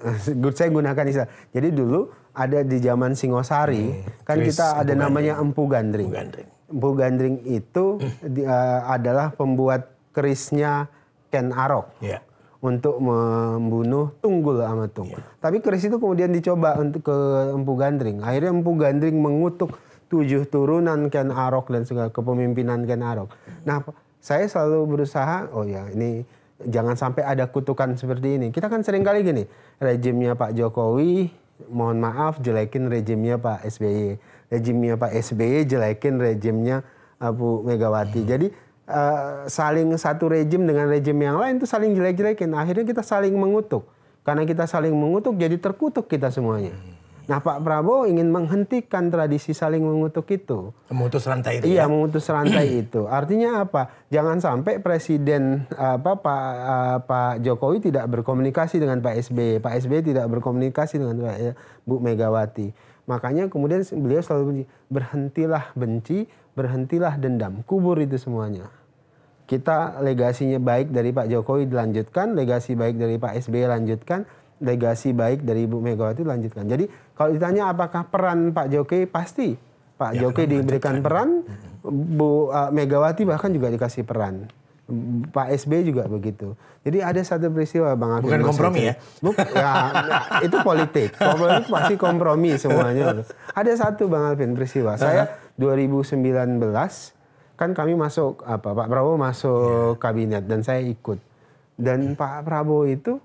Speaker 1: Gandring. saya gunakan istilah. Jadi dulu ada di zaman Singosari, hmm. kan Chris kita ada Gandring. namanya Empu Gandring. Empu Gandring, Empu Gandring itu hmm. di, uh, adalah pembuat kerisnya Ken Arok. Yeah untuk membunuh Tunggul Amatung. Yeah. Tapi keris itu kemudian dicoba untuk ke Empu Gandring. Akhirnya Empu Gandring mengutuk tujuh turunan Ken Arok dan segala kepemimpinan Ken Arok. Nah, saya selalu berusaha, oh ya ini jangan sampai ada kutukan seperti ini. Kita kan sering kali gini, rejimnya Pak Jokowi, mohon maaf jelekin rejimnya Pak SBY. Rejimnya Pak SBY jelekin rejimnya Bu Megawati. Jadi uh, saling satu rejim dengan rejim yang lain itu saling jelek-jelekin. Akhirnya kita saling mengutuk. Karena kita saling mengutuk jadi terkutuk kita semuanya. Nah Pak Prabowo ingin menghentikan tradisi saling mengutuk itu. Memutus rantai itu. Iya, ya? memutus rantai itu. Artinya apa? Jangan sampai Presiden apa Pak eh, Pak Jokowi tidak berkomunikasi dengan Pak SBY, Pak SBY tidak berkomunikasi dengan Pak, ya, Bu Megawati. Makanya kemudian beliau selalu berhentilah benci, berhentilah dendam, kubur itu semuanya kita legasinya baik dari Pak Jokowi dilanjutkan, legasi baik dari Pak SBY lanjutkan, legasi baik dari Ibu Megawati lanjutkan. Jadi kalau ditanya apakah peran Pak Jokowi pasti Pak ya, Jokowi diberikan peran, hmm, hmm. Bu uh, Megawati bahkan juga dikasih peran. Pak SB juga begitu. Jadi ada satu peristiwa Bang Afif. Bukan kompromi itu. ya? Buk, ya itu politik. Politik pasti kompromi semuanya. Ada satu Bang Alvin peristiwa. Saya 2019 kan kami masuk apa ah, Pak Prabowo masuk yeah. kabinet dan saya ikut. Dan Pak Prabowo itu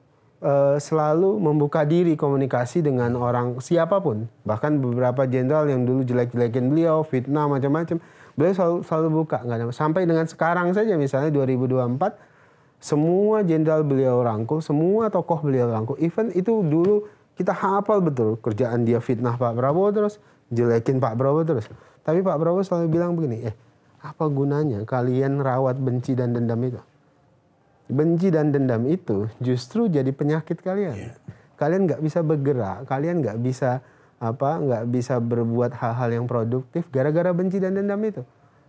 Speaker 1: uh, selalu membuka diri komunikasi dengan orang siapapun. Bahkan beberapa jenderal yang dulu jelek-jelekin beliau, fitnah macam-macam. Beliau selalu, selalu buka nggak Sampai dengan sekarang saja misalnya 2024 semua jenderal beliau rangkul, semua tokoh beliau rangkul. Even itu dulu kita hafal betul kerjaan dia fitnah Pak Prabowo terus, jelekin Pak Prabowo terus. Tapi Pak Prabowo selalu bilang begini, eh apa gunanya kalian rawat benci dan dendam itu? Benci dan dendam itu justru jadi penyakit kalian. Yeah. Kalian nggak bisa bergerak, kalian nggak bisa apa, nggak bisa berbuat hal-hal yang produktif gara-gara benci dan dendam itu.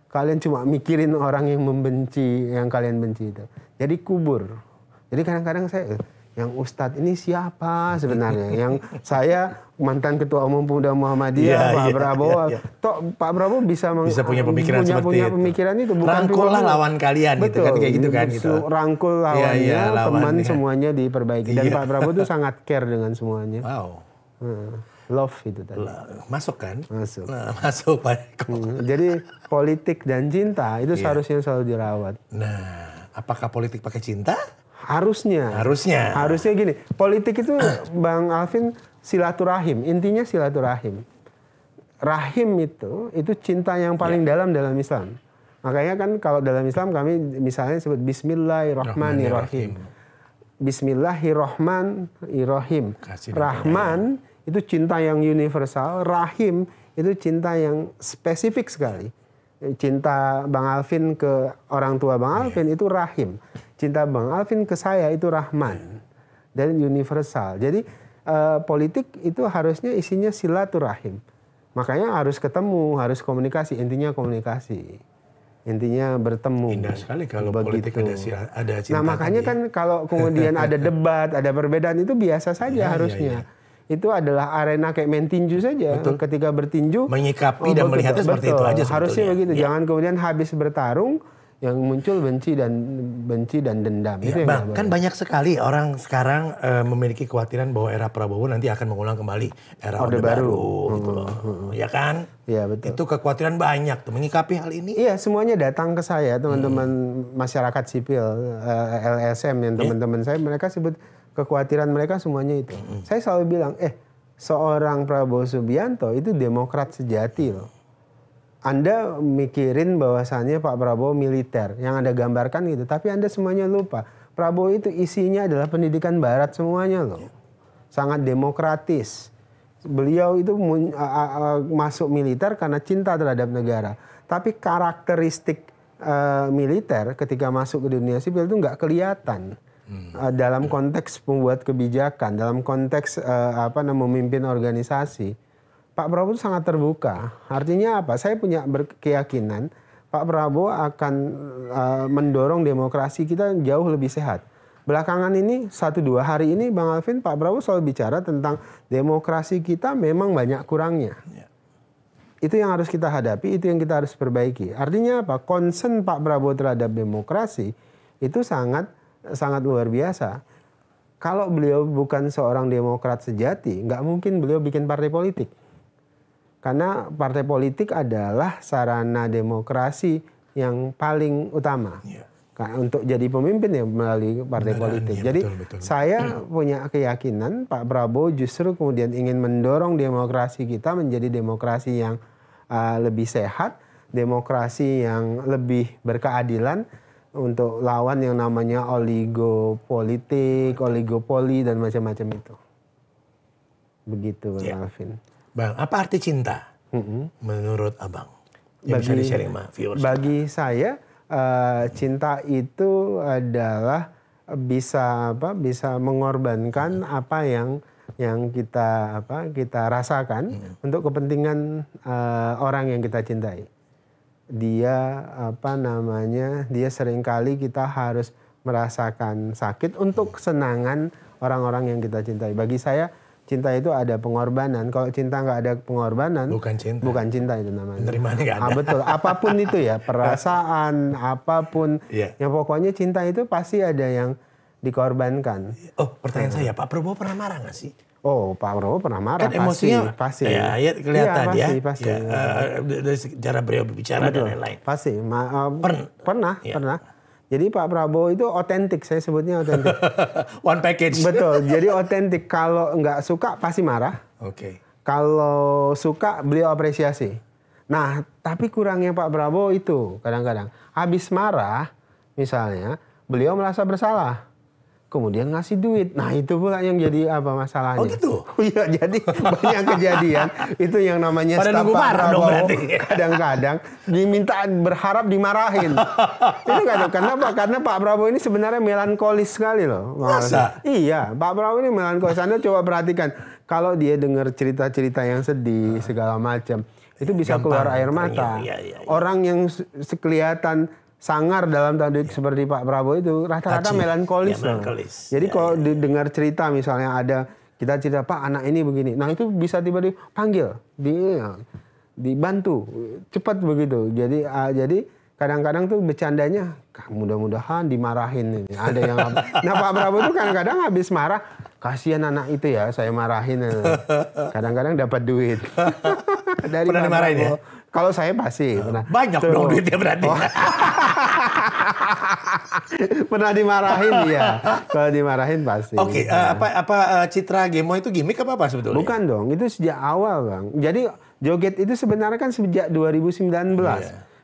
Speaker 1: Kalian cuma mikirin orang yang membenci, yang kalian benci itu. Jadi kubur. Jadi kadang-kadang saya yang Ustadz ini siapa sebenarnya? yang saya mantan ketua umum Pemuda Muhammadiyah yeah, Pak yeah, Prabowo, Yeah, yeah. toh Pak Prabowo bisa, meng, bisa punya pemikiran punya, seperti punya itu. pemikiran itu. Bukan rangkullah lawan kalian, betul, gitu kan kayak gitu kan gitu. Rangkul iya, lawannya, yeah, yeah, lawan, teman yeah. semuanya diperbaiki. Dan yeah. Pak Prabowo itu sangat care dengan semuanya. Wow. Hmm love itu tadi. Masuk kan? Masuk. Nah, masuk Pak Hmm, jadi politik dan cinta itu yeah. seharusnya selalu dirawat.
Speaker 2: Nah, apakah politik pakai cinta?
Speaker 1: Harusnya. Harusnya. Harusnya gini. Politik itu Bang Alvin silaturahim. Intinya silaturahim. Rahim itu itu cinta yang paling yeah. dalam dalam Islam. Makanya kan kalau dalam Islam kami misalnya sebut Bismillahirrahmanirrahim. Bismillahirrahmanirrahim. Rahman itu cinta yang universal, rahim itu cinta yang spesifik sekali. Cinta Bang Alvin ke orang tua Bang iya. Alvin yeah. itu rahim cinta Bang Alvin ke saya itu rahman dan universal. Jadi eh, politik itu harusnya isinya silaturahim. Makanya harus ketemu, harus komunikasi, intinya komunikasi. Intinya bertemu. Indah sekali kalau begitu. politik ada, ada cinta. Nah makanya tadi. kan kalau kemudian ada debat, ada perbedaan itu biasa saja ya, ya harusnya. Ya, ya itu adalah arena kayak main tinju saja. Betul. Ketika bertinju
Speaker 2: menyikapi oh, dan melihatnya seperti itu aja sebetulnya. Harusnya
Speaker 1: begitu. Ya. Jangan kemudian habis bertarung yang muncul benci dan benci dan dendam. Ya, bang, kan banyak
Speaker 2: sekali orang sekarang e, memiliki kekhawatiran bahwa era Prabowo nanti akan mengulang kembali era Orde, Baru, Baru, hmm, gitu loh. Hmm, Ya kan? Iya betul. Itu kekhawatiran banyak tuh menyikapi
Speaker 1: hal ini. Iya, semuanya datang ke saya teman-teman hmm. masyarakat sipil e, eh, LSM yang iya. teman-teman saya mereka sebut kekhawatiran mereka semuanya itu. Hmm. Saya selalu bilang, eh seorang Prabowo Subianto itu demokrat sejati loh anda mikirin bahwasannya Pak Prabowo militer yang Anda gambarkan gitu, tapi Anda semuanya lupa. Prabowo itu isinya adalah pendidikan barat semuanya loh. Sangat demokratis. Beliau itu masuk militer karena cinta terhadap negara. Tapi karakteristik e, militer ketika masuk ke dunia sipil itu nggak kelihatan. Hmm. dalam konteks membuat kebijakan, dalam konteks e, apa namanya memimpin organisasi Pak Prabowo itu sangat terbuka. Artinya apa? Saya punya keyakinan Pak Prabowo akan uh, mendorong demokrasi kita jauh lebih sehat. Belakangan ini satu dua hari ini Bang Alvin Pak Prabowo selalu bicara tentang demokrasi kita memang banyak kurangnya. Ya. Itu yang harus kita hadapi, itu yang kita harus perbaiki. Artinya apa? Concern Pak Prabowo terhadap demokrasi itu sangat sangat luar biasa. Kalau beliau bukan seorang demokrat sejati, nggak mungkin beliau bikin partai politik. Karena partai politik adalah sarana demokrasi yang paling utama. Ya. Untuk jadi pemimpin ya melalui partai Benaran, iya, politik. Ya, jadi betul, betul. saya punya keyakinan Pak Prabowo justru kemudian ingin mendorong demokrasi kita menjadi demokrasi yang uh, lebih sehat, demokrasi yang lebih berkeadilan untuk lawan yang namanya oligopolitik, oligopoli dan macam-macam itu.
Speaker 2: Begitu Bang iya. Alvin.
Speaker 1: Bang, apa arti cinta
Speaker 2: mm-hmm. menurut abang? Yang bagi, bisa di sama viewers. Bagi
Speaker 1: sama. saya, uh, cinta itu adalah bisa apa bisa mengorbankan hmm. apa yang yang kita apa kita rasakan hmm. untuk kepentingan uh, orang yang kita cintai. Dia apa namanya? Dia seringkali kita harus merasakan sakit untuk kesenangan orang-orang yang kita cintai. Bagi saya cinta itu ada pengorbanan. Kalau cinta nggak ada pengorbanan, bukan cinta. Bukan cinta itu namanya. Terima nggak ah, ada. Ah, betul. Apapun itu ya, perasaan, apapun. Yeah. Yang pokoknya cinta itu pasti ada yang dikorbankan. Oh,
Speaker 2: pertanyaan nah. saya, Pak Prabowo pernah marah nggak
Speaker 1: sih? Oh, Pak Prabowo pernah marah. Kan pasti, emosinya pasti. Ya, ya kelihatan ya. Pasti, ya. pasti. Ya,
Speaker 2: uh, dari cara beliau berbicara Betul. dan
Speaker 1: lain-lain. Pasti. Ma, uh, pernah. Pernah, ya. pernah. Jadi Pak Prabowo itu otentik, saya sebutnya otentik. One package. Betul. Jadi otentik. Kalau nggak suka pasti marah. Oke. Okay. Kalau suka beliau apresiasi. Nah, tapi kurangnya Pak Prabowo itu kadang-kadang habis marah misalnya, beliau merasa bersalah kemudian ngasih duit. Nah itu pula yang jadi apa masalahnya. Oh gitu? Iya jadi banyak kejadian itu yang namanya Pada nunggu dong berarti. Kadang-kadang diminta berharap dimarahin. itu kadang kenapa? Karena Pak Prabowo ini sebenarnya melankolis sekali loh. Masa? Iya Pak Prabowo ini melankolis. Anda coba perhatikan kalau dia dengar cerita-cerita yang sedih segala macam itu bisa Gampang, keluar air iya, mata. Iya, iya, iya. Orang yang sekelihatan sangar dalam tadi ya. seperti Pak Prabowo itu rata-rata melankolis. Ya, melankolis. Jadi ya, kalau ya. dengar cerita misalnya ada kita cerita Pak anak ini begini, nah itu bisa tiba-tiba panggil, di iya, dibantu cepat begitu. Jadi uh, jadi kadang-kadang tuh bercandanya mudah-mudahan dimarahin ini ada yang nah Pak Prabowo tuh kadang-kadang habis marah kasihan anak itu ya saya marahin kadang-kadang dapat duit dari pernah dimarahin ya? Prabowo. ya kalau saya pasti eh, pernah. Banyak Tuh. dong duitnya berarti. Oh. pernah dimarahin dia. Kalau dimarahin pasti. Oke, okay, nah. Eh, uh, apa apa uh, citra Gemo itu gimmick apa apa sebetulnya? Bukan dong, itu sejak awal, Bang. Jadi joget itu sebenarnya kan sejak 2019. Yeah.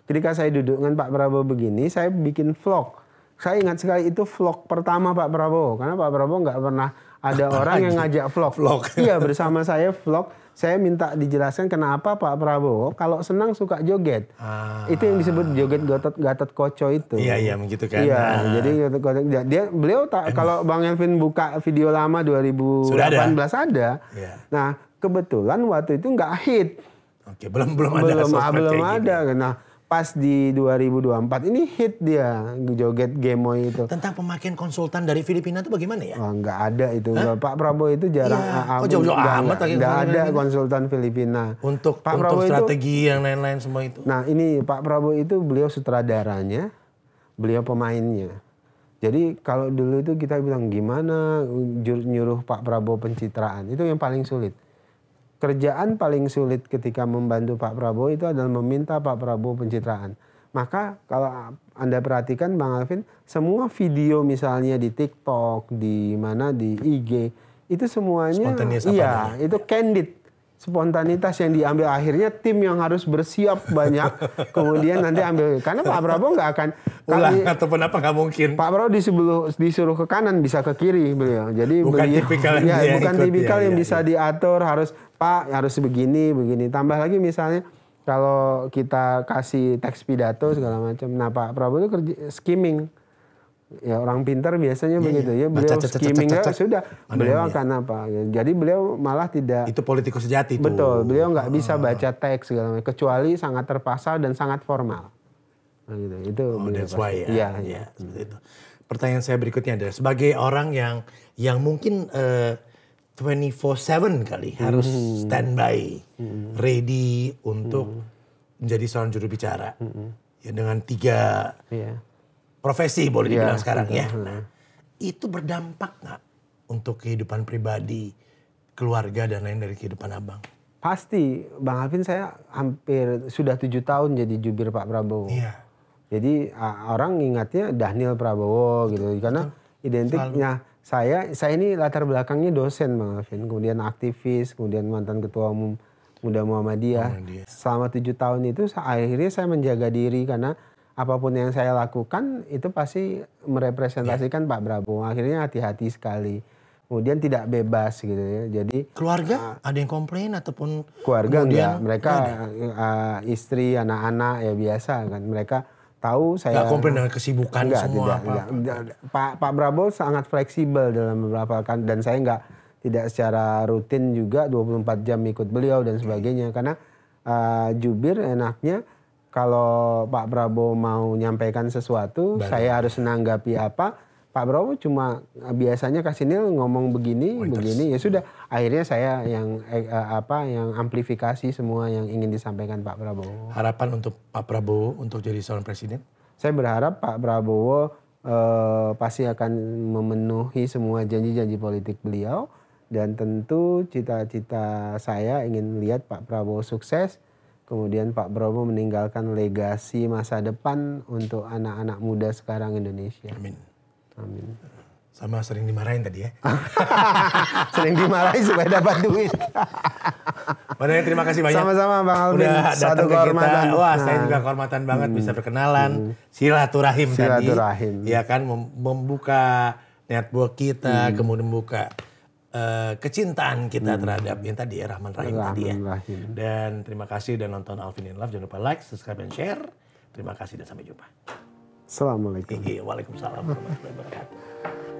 Speaker 1: Ketika saya duduk dengan Pak Prabowo begini, saya bikin vlog. Saya ingat sekali itu vlog pertama Pak Prabowo karena Pak Prabowo nggak pernah ada orang yang ngajak vlog. vlog. Iya, bersama saya vlog saya minta dijelaskan kenapa Pak Prabowo kalau senang suka joget. Ah. Itu yang disebut joget Gatot Gatot Koco itu. Iya iya begitu kan. Iya, ah. jadi dia beliau tak kalau Bang Elvin buka video lama 2018 Sudah ada. ada. Ya. Nah, kebetulan waktu itu nggak hit. Oke, belum belum ada belum, ah, belum ada. Gitu. Nah, pas di 2024 ini hit dia joget gemoy itu. Tentang pemakaian konsultan dari Filipina itu bagaimana ya? Oh, nggak ada itu. Hah? Pak Prabowo itu jarang ya. Oh, jauh-jauh amat lagi enggak ada konsultan Filipina. Untuk Pak untuk Prabowo strategi itu,
Speaker 2: yang lain-lain semua itu. Nah,
Speaker 1: ini Pak Prabowo itu beliau sutradaranya, beliau pemainnya. Jadi kalau dulu itu kita bilang gimana nyuruh Pak Prabowo pencitraan itu yang paling sulit kerjaan paling sulit ketika membantu Pak Prabowo itu adalah meminta Pak Prabowo pencitraan. Maka kalau Anda perhatikan Bang Alvin, semua video misalnya di TikTok, di mana di IG, itu semuanya iya, itu candid spontanitas yang diambil akhirnya tim yang harus bersiap banyak kemudian nanti ambil karena Pak Prabowo nggak akan ulang ataupun apa nggak mungkin Pak Prabowo disuruh disuruh ke kanan bisa ke kiri beliau jadi bukan beliau, tipikal ya, yang iya, bukan ikut, tipikal ya, yang ya, bisa ya. diatur harus Pak harus begini begini tambah lagi misalnya kalau kita kasih teks pidato segala macam nah Pak Prabowo itu kerja skimming ya orang pintar biasanya ya, begitu ya, nah, beliau cacet, skimming cacet, sudah beliau akan apa ya, jadi beliau malah tidak itu politikus sejati tuh. betul beliau nggak bisa ah. baca teks segala macam kecuali sangat terpasal dan sangat formal
Speaker 2: begitu itu oh, that's why ya, ya, ya. ya seperti itu pertanyaan saya berikutnya adalah sebagai orang yang yang mungkin uh, eh, 24/7 kali hmm. harus standby hmm. ready untuk hmm. menjadi seorang juru bicara hmm. ya dengan tiga yeah profesi boleh iya, dibilang yeah, sekarang betul. Iya, ya. Iya. Nah, itu berdampak nggak untuk kehidupan pribadi, keluarga dan lain dari kehidupan abang?
Speaker 1: Pasti, Bang Alvin saya hampir sudah tujuh tahun jadi jubir Pak Prabowo. Iya. Jadi orang ingatnya Daniel Prabowo gitu karena identiknya Selalu. saya saya ini latar belakangnya dosen Bang Alvin, kemudian aktivis, kemudian mantan ketua umum Muda Muhammadiyah. Muhammadiyah. Selama tujuh tahun itu akhirnya saya menjaga diri karena apapun yang saya lakukan itu pasti merepresentasikan yeah. Pak Prabowo. Akhirnya hati-hati sekali. Kemudian tidak bebas gitu ya. Jadi keluarga uh, ada yang komplain ataupun keluarga kemudian, enggak. Mereka uh, istri, anak-anak ya biasa kan. Mereka tahu saya Enggak komplain dengan kesibukan enggak, semua tidak, apa. Pak Pak Prabowo sangat fleksibel dalam beberapa kan dan saya enggak tidak secara rutin juga 24 jam ikut beliau dan sebagainya hmm. karena uh, jubir enaknya kalau Pak Prabowo mau nyampaikan sesuatu, Baru. saya harus menanggapi apa. Pak Prabowo cuma eh, biasanya kasih nil ngomong begini, Winters. begini ya sudah. Akhirnya saya yang eh, eh, apa yang amplifikasi semua yang ingin disampaikan Pak Prabowo.
Speaker 2: Harapan untuk Pak Prabowo untuk jadi seorang presiden?
Speaker 1: Saya berharap Pak Prabowo eh, pasti akan memenuhi semua janji-janji politik beliau dan tentu cita-cita saya ingin lihat Pak Prabowo sukses Kemudian Pak Prabowo meninggalkan legasi masa depan untuk anak-anak muda sekarang Indonesia.
Speaker 2: Amin. Amin. Sama sering dimarahin tadi ya.
Speaker 1: sering dimarahin supaya dapat duit.
Speaker 2: Padahal terima kasih banyak. Sama-sama Bang Alvin. Udah Satu ke kehormatan. Kita. Wah, saya nah. juga kehormatan banget hmm. bisa berkenalan. Hmm. Silaturahim, Silaturahim tadi. Silaturahim. Ya kan membuka network kita, hmm. kemudian membuka Eh, kecintaan kita hmm. terhadap yang tadi ya Rahman Rahim tadi ya. Dan terima kasih dan nonton Alvin in Love. Jangan lupa like, subscribe dan share. Terima kasih dan sampai jumpa. Assalamualaikum. Iya, waalaikumsalam warahmatullahi